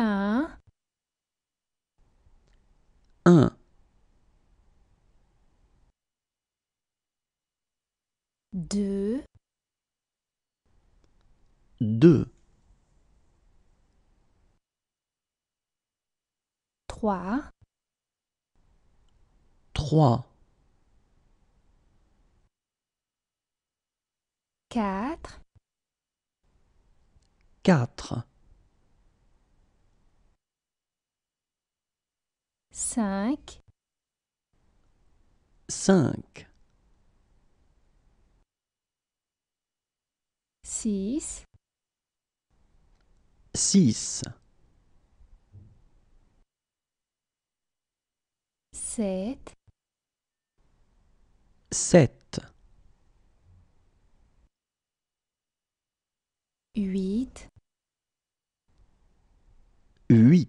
Un. Un. Deux. Deux. Trois. Trois. Quatre. Quatre. cinq, cinq, six, six, sept, sept, huit, huit.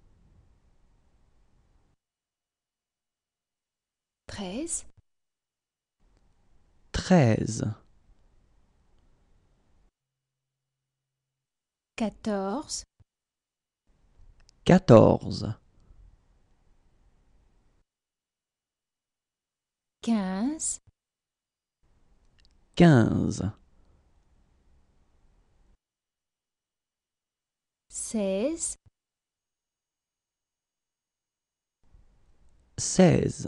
treize, quatorze, quatorze, quinze, quinze, seize, seize.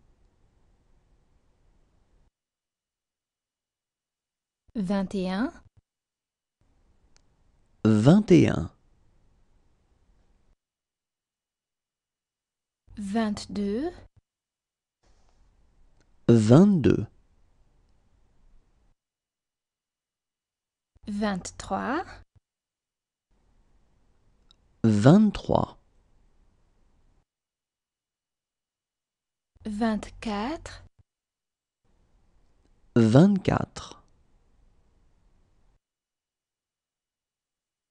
vingt et un, vingt et un, vingt-deux, vingt-deux, vingt-trois, vingt-trois, vingt-quatre, vingt-quatre.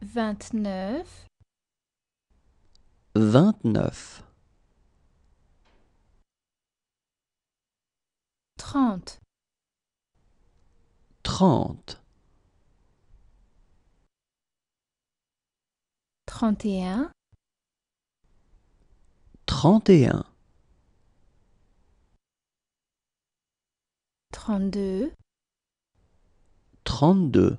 vingt-neuf, vingt-neuf, trente, trente, trente et un, trente et un, trente-deux, trente-deux.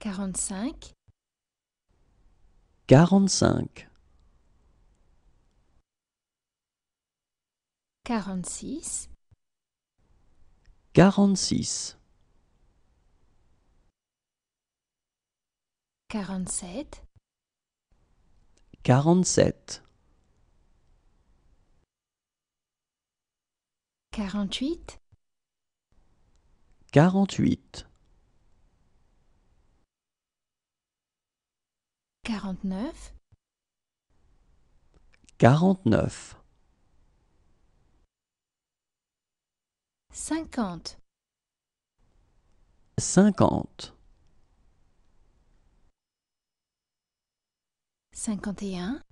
quarante-cinq, quarante-cinq, quarante-six, quarante-six, quarante-sept, quarante-sept, quarante-huit, quarante-huit. quarante-neuf, quarante-neuf, cinquante, cinquante, cinquante et un,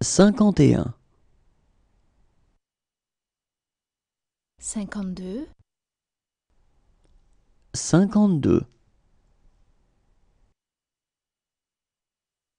cinquante et un, cinquante-deux, cinquante-deux.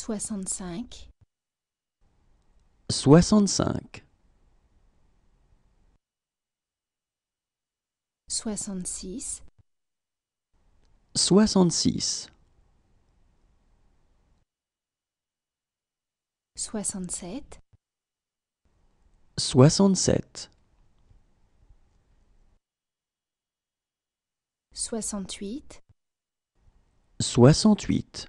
soixante-cinq, soixante-cinq, soixante-six, soixante-six, soixante-sept, soixante-sept, soixante-huit, soixante-huit.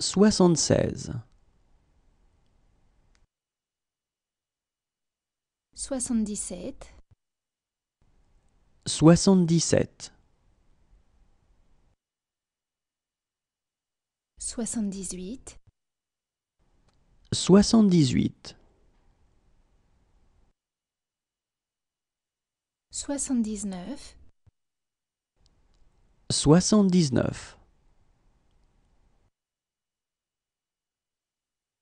soixante-seize. Soixante-dix-sept. Soixante-dix-sept. Soixante-dix-huit. Soixante-dix-huit. Soixante-dix-neuf. Soixante-dix-neuf.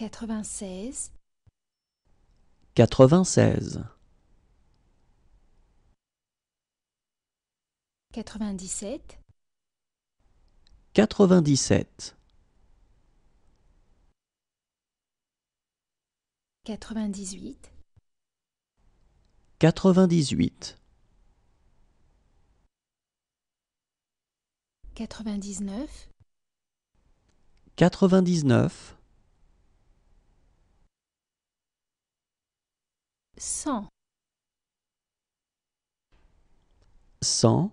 96 96 97 97 98 98 99 99 cent. Cent.